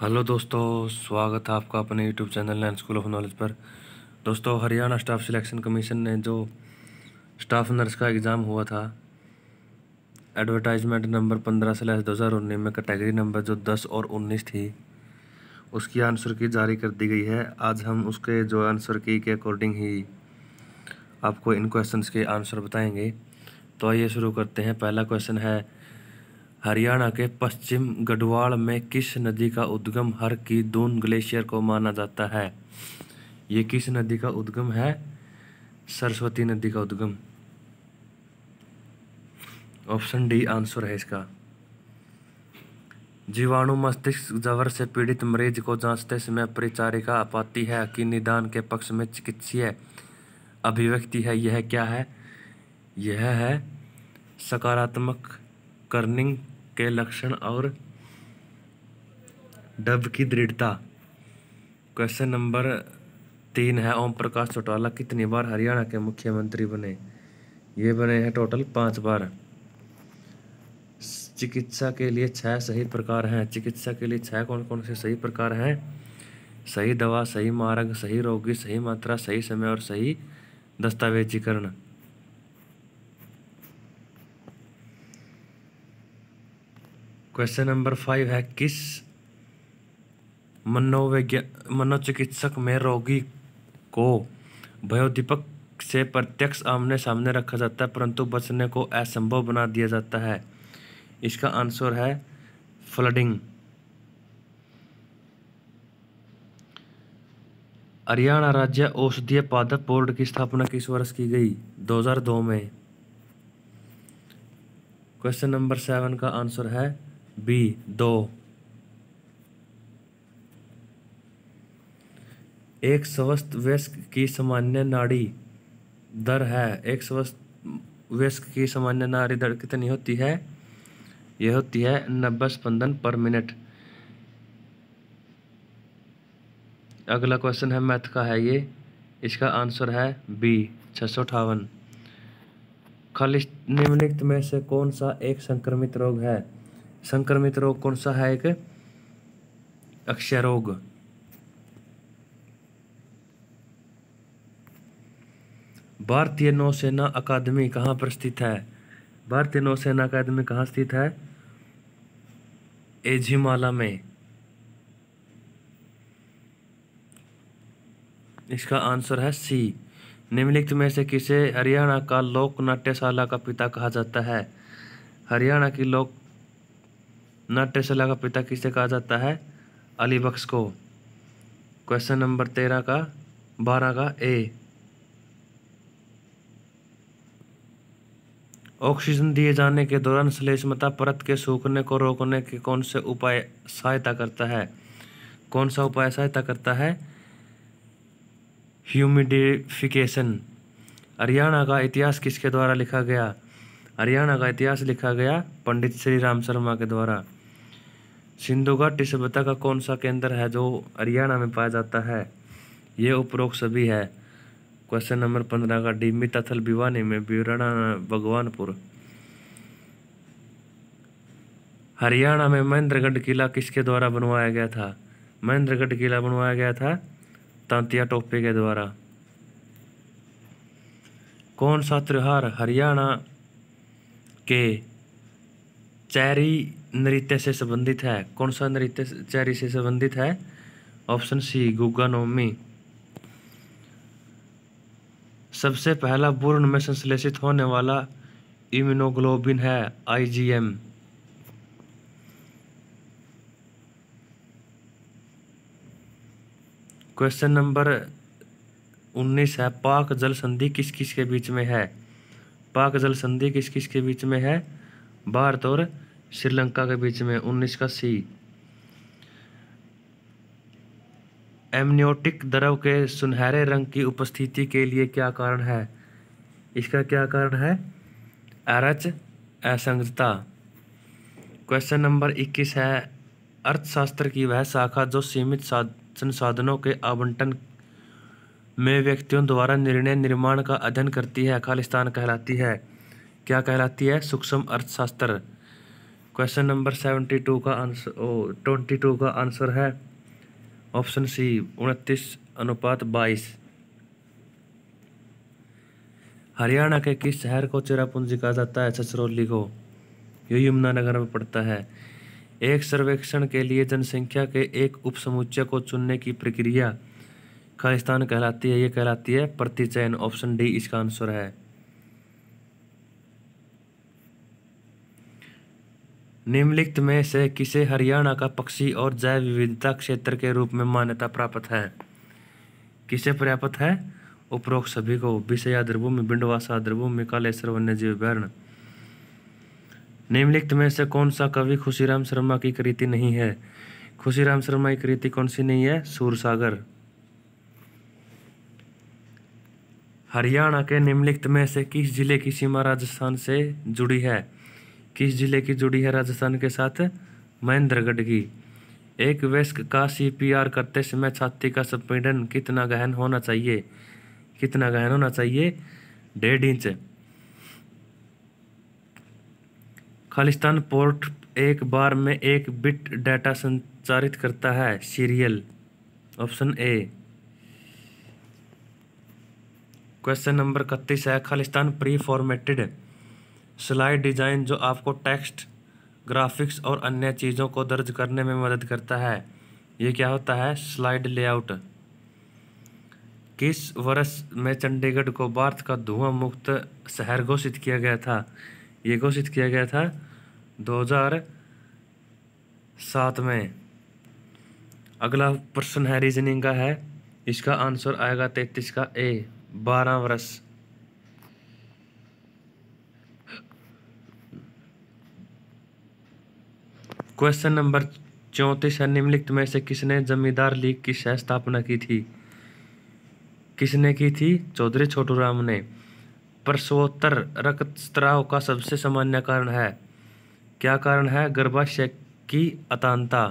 hello दोस्तों स्वागत है आपका अपने YouTube channel Nain school of knowledge पर दोस्तों हरियाणा स्टाफ सिलेक्शन कमीशन ने जो स्टाफ नर्स का एग्ज़ाम हुआ था एडवर्टाइजमेंट नंबर पंद्रह स्लैस दो हज़ार उन्नीस में कैटेगरी नंबर जो दस और उन्नीस थी उसकी आंसर की जारी कर दी गई है आज हम उसके जो आंसर की के अकॉर्डिंग ही आपको इन क्वेश्चन के आंसर बताएँगे तो आइए शुरू करते हैं पहला क्वेश्चन है हरियाणा के पश्चिम गढ़वाल में किस नदी का उद्गम हर की दून ग्लेशियर को माना जाता है ये किस नदी का उद्गम है सरस्वती नदी का उद्गम ऑप्शन डी आंसर है इसका जीवाणु मस्तिष्क जवर से पीड़ित मरीज को जांचते समय परिचारिका पाती है कि निदान के पक्ष में चिकित्सीय अभिव्यक्ति है यह क्या है यह है सकारात्मक कर्निंग के लक्षण और डब की दृढ़ता क्वेश्चन नंबर तीन है ओम प्रकाश चौटाला कितनी बार हरियाणा के मुख्यमंत्री बने ये बने हैं टोटल पांच बार चिकित्सा के लिए छह सही प्रकार हैं चिकित्सा के लिए छह कौन कौन से सही प्रकार हैं सही दवा सही मार्ग सही रोगी सही मात्रा सही समय और सही दस्तावेजीकरण क्वेश्चन नंबर फाइव है किस मनोवैज्ञा मनोचिकित्सक में रोगी को भयोदीपक से प्रत्यक्ष आमने सामने रखा जाता है परंतु बचने को असंभव बना दिया जाता है इसका आंसर है फ्लडिंग हरियाणा राज्य औषधीय पादप बोर्ड की स्थापना किस वर्ष की गई 2002 में क्वेश्चन नंबर सेवन का आंसर है बी दो एक स्वस्थ वयस्क की सामान्य नाड़ी दर है एक स्वस्थ वयस्क की सामान्य नाड़ी दर कितनी होती है यह होती है नब्बे स्पंदन पर मिनट अगला क्वेश्चन है मैथ का है ये इसका आंसर है बी छ सौ अठावन खाली निम्नलिखित में से कौन सा एक संक्रमित रोग है संक्रमित रोग कौन सा है एक अक्षय रोग भारतीय नौसेना अकादमी कहाँ पर स्थित है भारतीय नौसेना अकादमी कहाँ स्थित है एझिमाला में इसका आंसर है सी निम्नलिखित में से किसे हरियाणा का लोक नाट्यशाला का पिता कहा जाता है हरियाणा की लोक नाट्यशला का पिता किसे कहा जाता है अली बख्स को क्वेश्चन नंबर तेरह का बारह का ए ऑक्सीजन दिए जाने के दौरान श्लेष्मता परत के सूखने को रोकने के कौन से उपाय सहायता करता है कौन सा उपाय सहायता करता है ह्यूमिडिफिकेशन हरियाणा का इतिहास किसके द्वारा लिखा गया हरियाणा का इतिहास लिखा गया पंडित श्री राम शर्मा के द्वारा सिंधु घाटी सभ्यता का कौन सा केंद्र है जो हरियाणा में पाया जाता है ये उपरोक्त सभी है क्वेश्चन नंबर पंद्रह का डिमी तथल भिवानी में बिराना भगवानपुर हरियाणा में महेंद्रगढ़ किला किसके द्वारा बनवाया गया था महेंद्रगढ़ किला बनवाया गया था तांतिया टोपे के द्वारा कौन सा त्योहार हरियाणा के चैरी नृत्य से संबंधित है कौन सा नृत्य चैरी से संबंधित है ऑप्शन सी गुगा नोमी सबसे पहला पूर्ण में संश्लेषित होने वाला इम्यूनोग्लोबिन है आईजीएम क्वेश्चन नंबर उन्नीस है पाक जल संधि किस किस के बीच में है पाक जल संधि किस किस के बीच में है भारत और श्रीलंका के बीच में उन्नीस का सी एमनियोटिक द्रव के सुनहरे रंग की उपस्थिति के लिए क्या कारण है इसका क्या कारण है अरच असंगता क्वेश्चन नंबर इक्कीस है अर्थशास्त्र की वह शाखा जो सीमित संसाधनों के आवंटन में व्यक्तियों द्वारा निर्णय निर्माण का अध्ययन करती है खालिस्तान कहलाती है क्या कहलाती है सूक्ष्म अर्थशास्त्र क्वेश्चन नंबर सेवेंटी टू का आंसर ओ ट्वेंटी टू का आंसर है ऑप्शन सी उनतीस अनुपात बाईस हरियाणा के किस शहर को चेरापूंजी कहा जाता है ससरौली को यह यमुनानगर में पड़ता है एक सर्वेक्षण के लिए जनसंख्या के एक उपसमुच्चय को चुनने की प्रक्रिया का स्थान कहलाती है ये कहलाती है प्रतिचयन ऑप्शन डी इसका आंसर है निम्नलिखित में से किसे हरियाणा का पक्षी और जैव विविधता क्षेत्र के रूप में मान्यता प्राप्त है किसे पर्याप्त है उपरोक्त सभी को विषयाद्रभूमि बिंडवासा द्रभूमि कालेश्वर जीव अभ्यारण निम्नलिखित में से कौन सा कवि खुशीराम शर्मा की कृति नहीं है खुशीराम शर्मा की कृति कौन सी नहीं है सूरसागर हरियाणा के निम्नलिखित में से किस जिले की सीमा राजस्थान से जुड़ी है किस जिले की जुड़ी है राजस्थान के साथ महेंद्रगढ़ की एक वयस्क का सीपीआर करते समय छाती का संपीड़न कितना गहन होना चाहिए कितना गहन होना चाहिए डेढ़ इंच खालिस्तान पोर्ट एक बार में एक बिट डाटा संचारित करता है serial option A question number इकतीस है Khalistan pre formatted slide design जो आपको टेक्स्ट ग्राफिक्स और अन्य चीज़ों को दर्ज करने में मदद करता है ये क्या होता है स्लाइड लेआउट किस वर्ष में चंडीगढ़ को भारत का धुआं मुक्त शहर घोषित किया गया था ये घोषित किया गया था 2007 में अगला प्रश्न है रीजनिंग का है इसका आंसर आएगा तैतीस का ए बारह वर्ष क्वेश्चन नंबर चौंतीस है निम्नलिखित में से किसने जमींदार लीग की सह स्थापना की थी किसने की थी चौधरी छोटूराम ने प्रसवोत्तर स्त्राव का सबसे सामान्य कारण है क्या कारण है गर्भाशय की अतानता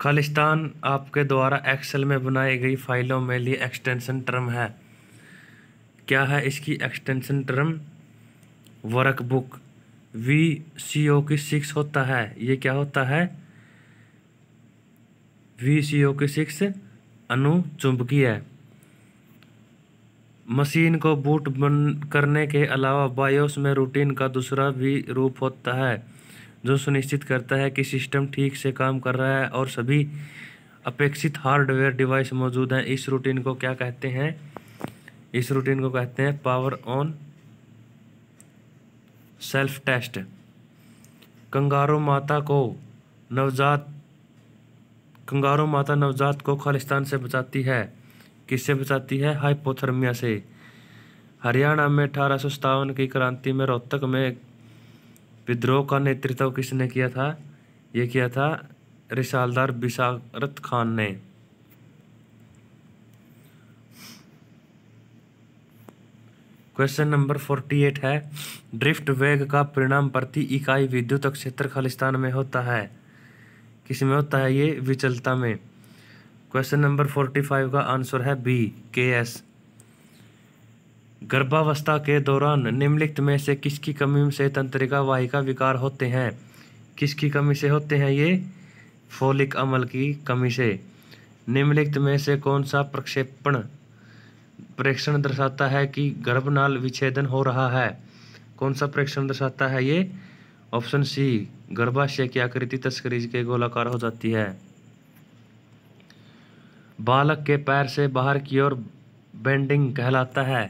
खालिस्तान आपके द्वारा एक्सेल में बनाई गई फाइलों में लिए एक्सटेंशन टर्म है क्या है इसकी extension term work book V C O की सिक्स होता है ये क्या होता है वी सी ओ की सिक्स अनुचुंबकीय मशीन को बूट बन करने के अलावा बायोस में रूटीन का दूसरा भी रूप होता है जो सुनिश्चित करता है कि सिस्टम ठीक से काम कर रहा है और सभी अपेक्षित हार्डवेयर डिवाइस मौजूद हैं इस रूटीन को क्या कहते हैं इस रूटीन को कहते हैं power on self test kangaroo माता को नवजात कंगारो माता नवजात को खालिस्तान से बचाती है किससे बचाती है हाइपोथर्मिया से हरियाणा में अठारह सौ की क्रांति में रोहतक में विद्रोह का नेतृत्व किसने किया था ये किया था रिसालदार बिशारत खान ने क्वेश्चन नंबर फोर्टी एट है ड्रिफ्ट वेग का परिणाम प्रति इकाई विद्युत क्षेत्र खालिस्तान में होता है किस में होता है ये विचलता में क्वेश्चन नंबर फोर्टी फाइव का आंसर है बी के एस गर्भावस्था के दौरान निम्नलिखित में से किसकी कमी से तंत्रिका वाहिका विकार होते हैं किसकी कमी से होते हैं ये फोलिक अमल की कमी से निम्नलिखित में से कौन सा प्रक्षेपण प्रेक्षण दर्शाता है कि गर्भनाल विच्छेदन हो रहा है कौन सा प्रेक्षण दर्शाता है ये ऑप्शन सी गर्भाशय की आकृति तस्करीज के गोलाकार हो जाती है बालक के पैर से बाहर की ओर बेंडिंग कहलाता है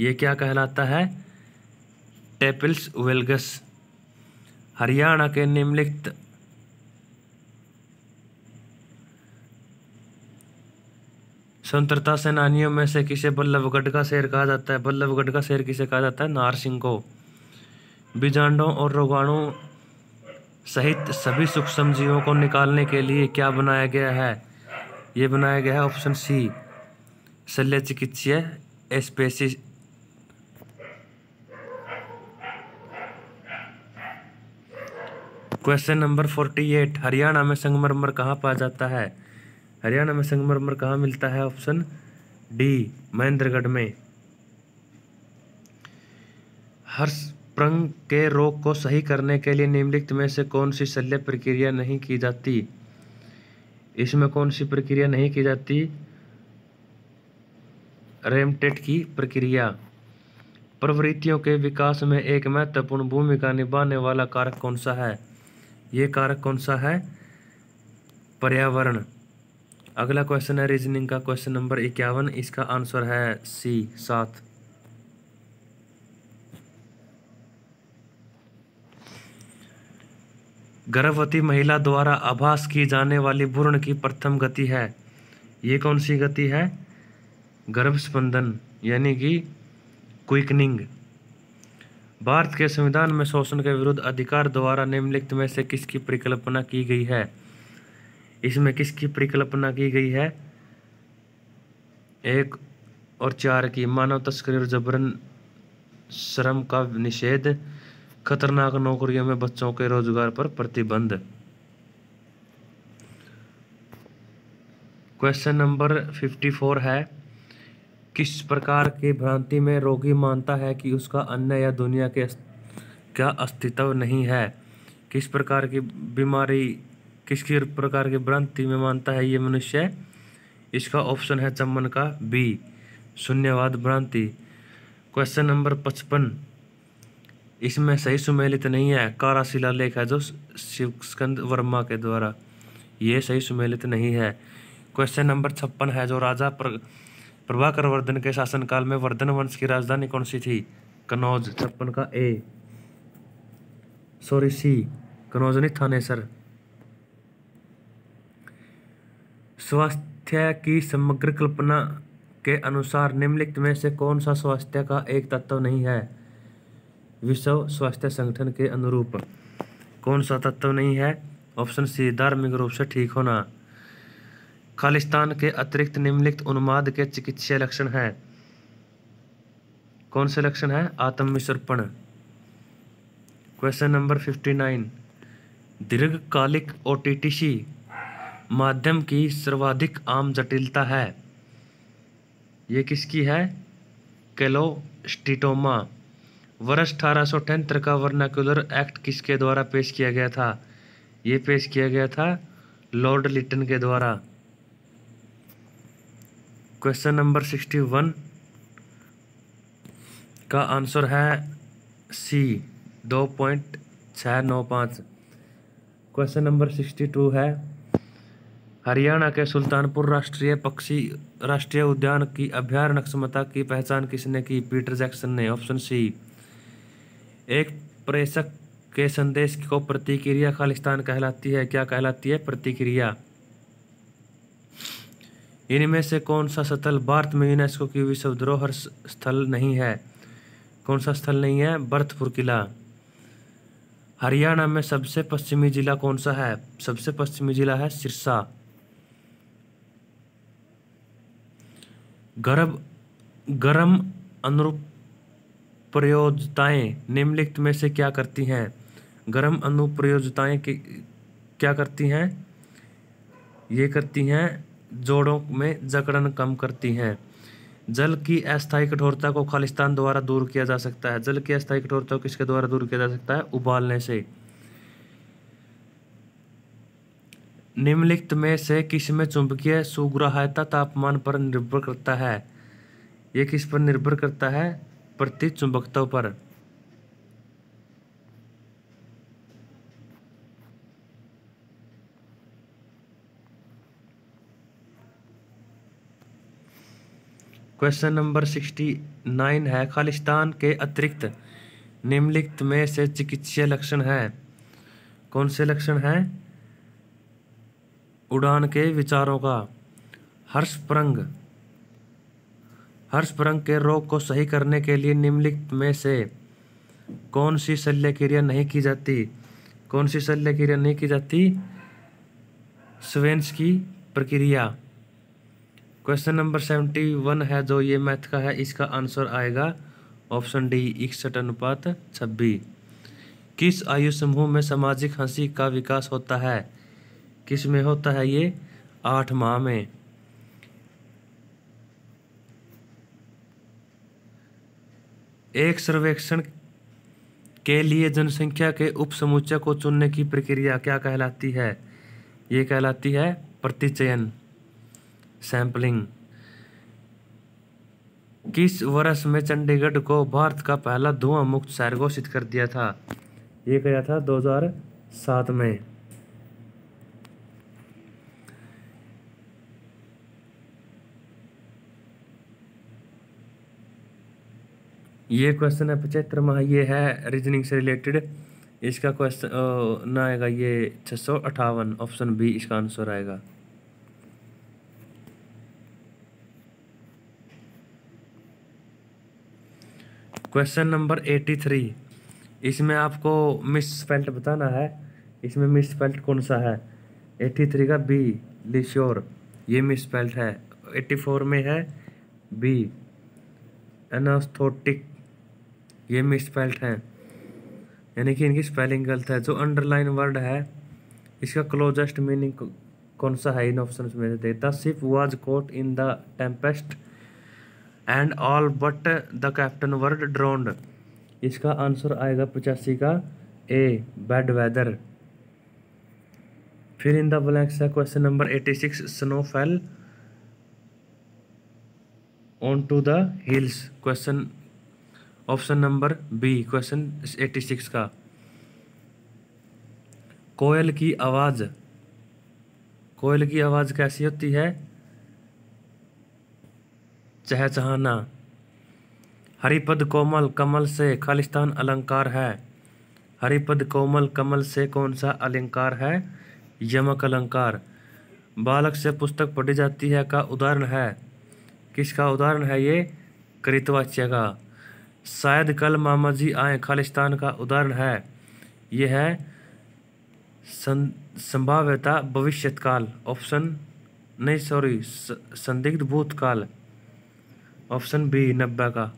ये क्या कहलाता है टेपिल्स वेलगस हरियाणा के निम्नलिखित स्वतंत्रता सेनानियों में से किसे बल्लभगढ़ का शेर कहा जाता है बल्लभगढ़ का शेर किसे कहा जाता है नार सिंह को बीजांडों और रोगाणु सहित सभी सूक्ष्म जीवों को निकालने के लिए क्या बनाया गया है ये बनाया गया है ऑप्शन सी शल्य चिकित्सीय species question number forty eight Haryana में संगमरमर कहाँ पाया जाता है हरियाणा में संगमरमर कहाँ मिलता है ऑप्शन डी महेंद्रगढ़ में प्रंग के रोग को सही करने के लिए निम्नलिखित में से कौन सी शल्य प्रक्रिया नहीं की जाती इसमें कौन सी प्रक्रिया नहीं की जाती रेमटेट की प्रक्रिया प्रवृत्तियों के विकास में एक महत्वपूर्ण भूमिका निभाने वाला कारक कौन सा है ये कारक कौन सा है पर्यावरण अगला क्वेश्चन है रीजनिंग का क्वेश्चन नंबर इक्यावन इसका आंसर है सी सात गर्भवती महिला द्वारा आभास की जाने वाली भ्रूण की प्रथम गति है ये कौन सी गति है गर्भ स्पंदन यानी कि क्विकनिंग भारत के संविधान में शोषण के विरुद्ध अधिकार द्वारा निम्नलिखित में से किसकी परिकल्पना की गई है इसमें किसकी परिकल्पना की गई है एक और चार की मानव तस्करी और जबरन श्रम का निषेध खतरनाक नौकरियों में बच्चों के रोजगार पर प्रतिबंध क्वेश्चन नंबर फिफ्टी फोर है किस प्रकार की भ्रांति में रोगी मानता है कि उसका अन्य या दुनिया के क्या अस्तित्व नहीं है किस प्रकार की बीमारी किस प्रकार के भ्रांति में मानता है ये मनुष्य इसका ऑप्शन है चम्मन का बी शून्यवाद भ्रांति क्वेश्चन नंबर पचपन इसमें सही सुमेलित नहीं है कारा शिला लेख है जो शिवस्कंद वर्मा के द्वारा ये सही सुमेलित नहीं है क्वेश्चन नंबर छप्पन है जो राजा प्र, प्रभाकर वर्धन के शासनकाल में वर्धन वंश की राजधानी कौन सी थी कनौज छप्पन का ए सॉरी सी कनौज नहीं थानेसर स्वास्थ्य की समग्र कल्पना के अनुसार निम्नलिखित में से कौन सा स्वास्थ्य का एक तत्व नहीं है विश्व स्वास्थ्य संगठन के अनुरूप कौन सा तत्व नहीं है ऑप्शन सी धार्मिक रूप से ठीक होना खालिस्तान के अतिरिक्त निम्नलिखित उन्माद के चिकित्सीय लक्षण हैं कौन से लक्षण है आत्मविसर्पण क्वेश्चन नंबर फिफ्टी नाइन दीर्घकालिक ओटीटीसी माध्यम की सर्वाधिक आम जटिलता है ये किसकी है कैलोस्टिटोमा वर्ष अठारह का वर्नाक्युलर एक्ट किसके द्वारा पेश किया गया था ये पेश किया गया था लॉर्ड लिटन के द्वारा क्वेश्चन नंबर सिक्सटी वन का आंसर है सी दो पॉइंट छः नौ पाँच क्वेश्चन नंबर सिक्सटी टू है हरियाणा के सुल्तानपुर राष्ट्रीय पक्षी राष्ट्रीय उद्यान की अभ्यारण क्षमता की पहचान किसने की पीटर जैक्सन ने ऑप्शन सी एक प्रेषक के संदेश को प्रतिक्रिया खालिस्तान कहलाती है क्या कहलाती है प्रतिक्रिया इनमें से कौन सा स्थल भारत में यूनेस्को की विश्व धरोहर स्थल नहीं है कौन सा स्थल नहीं है बर्थपुर किला हरियाणा में सबसे पश्चिमी जिला कौन सा है सबसे पश्चिमी जिला है सिरसा गर्भ गर्म प्रयोजताएँ निम्नलिखित में से क्या करती हैं गर्म अनुप्रयोजताएँ क्या करती हैं ये करती हैं जोड़ों में जकड़न कम करती हैं जल की अस्थायी कठोरता को खालिस्तान द्वारा दूर किया जा सकता है जल की अस्थायी कठोरता को किसके द्वारा दूर किया जा सकता है उबालने से निम्नलिखित में से किस में चुंबकीय सुग्राह्यता तापमान पर निर्भर करता है ये किस पर निर्भर करता है प्रति चुंबकत्व पर क्वेश्चन नंबर सिक्सटी नाइन है खालिस्तान के अतिरिक्त निम्नलिखित में से चिकित्सीय लक्षण है कौन से लक्षण हैं उड़ान के विचारों का हर्ष प्रंग के रोग को सही करने के लिए निम्नलिखित में से कौन सी शल्य क्रिया नहीं की जाती कौन सी शल्य क्रिया नहीं की जाती स्वेंस की प्रक्रिया क्वेश्चन नंबर सेवेंटी वन है जो ये मैथ का है इसका आंसर आएगा ऑप्शन डी इकसठ अनुपात छब्बीस किस आयु समूह में सामाजिक हंसी का विकास होता है किस में होता है ये आठ माह में एक सर्वेक्षण के लिए जनसंख्या के उपसमुच्चय को चुनने की प्रक्रिया क्या कहलाती है ये कहलाती है प्रतिचयन सैंपलिंग किस वर्ष में चंडीगढ़ को भारत का पहला धुआं मुक्त शहर घोषित कर दिया था ये गया था 2007 में ये क्वेश्चन है पचहत्तर माह ये है रीजनिंग से रिलेटेड इसका क्वेश्चन ना आएगा ये छः सौ अट्ठावन ऑप्शन बी इसका आंसर आएगा क्वेश्चन नंबर एटी थ्री इसमें आपको मिस स्पेल्ट बताना है इसमें मिस स्पेल्ट कौन सा है एटी थ्री का बी लिश्योर ये मिस स्पेल्ट है एटी फोर में है बी एनास्थोटिक ये मिसस्पेल्ट हैं यानी कि इनकी स्पेलिंग गलत है जो अंडरलाइन वर्ड है इसका क्लोजेस्ट मीनिंग कौन सा है इन ऑप्शन में से the ship was caught in the tempest and all but the captain were drowned इसका आंसर आएगा पचासी का ए बैड वेदर फिर इन द ब्लैंक्स है question number eighty six snow fell on to the hills question option number B question 86 का कोयल की आवाज़ कोयल की आवाज़ कैसी होती है चहचहाना हरिपद कोमल कमल से खालिस्तान अलंकार है हरिपद कोमल कमल से कौन सा अलंकार है यमक अलंकार बालक से पुस्तक पढ़ी जाती है का उदाहरण है किसका उदाहरण है ये कृतवाच्य का शायद कल मामा जी आए खालिस्तान का उदाहरण है यह है संभाव्यता भविष्यकाल ऑप्शन नहीं सॉरी संदिग्ध भूतकाल ऑप्शन बी नब्बे का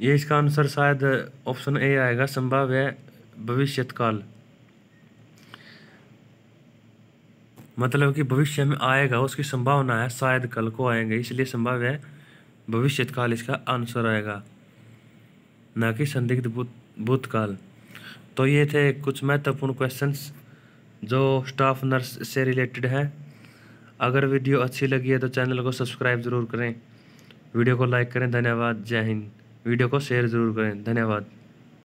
ये इसका आंसर शायद ऑप्शन ए आएगा संभव है भविष्यकाल मतलब कि भविष्य में आएगा उसकी संभावना है शायद कल को आएंगे इसलिए संभव है भविष्यकाल इसका आंसर आएगा ना कि संदिग्ध भूतकाल तो ये थे कुछ महत्वपूर्ण क्वेश्चंस जो स्टाफ नर्स से रिलेटेड हैं अगर वीडियो अच्छी लगी है तो चैनल को सब्सक्राइब ज़रूर करें वीडियो को लाइक करें धन्यवाद जय हिंद वीडियो को शेयर ज़रूर करें धन्यवाद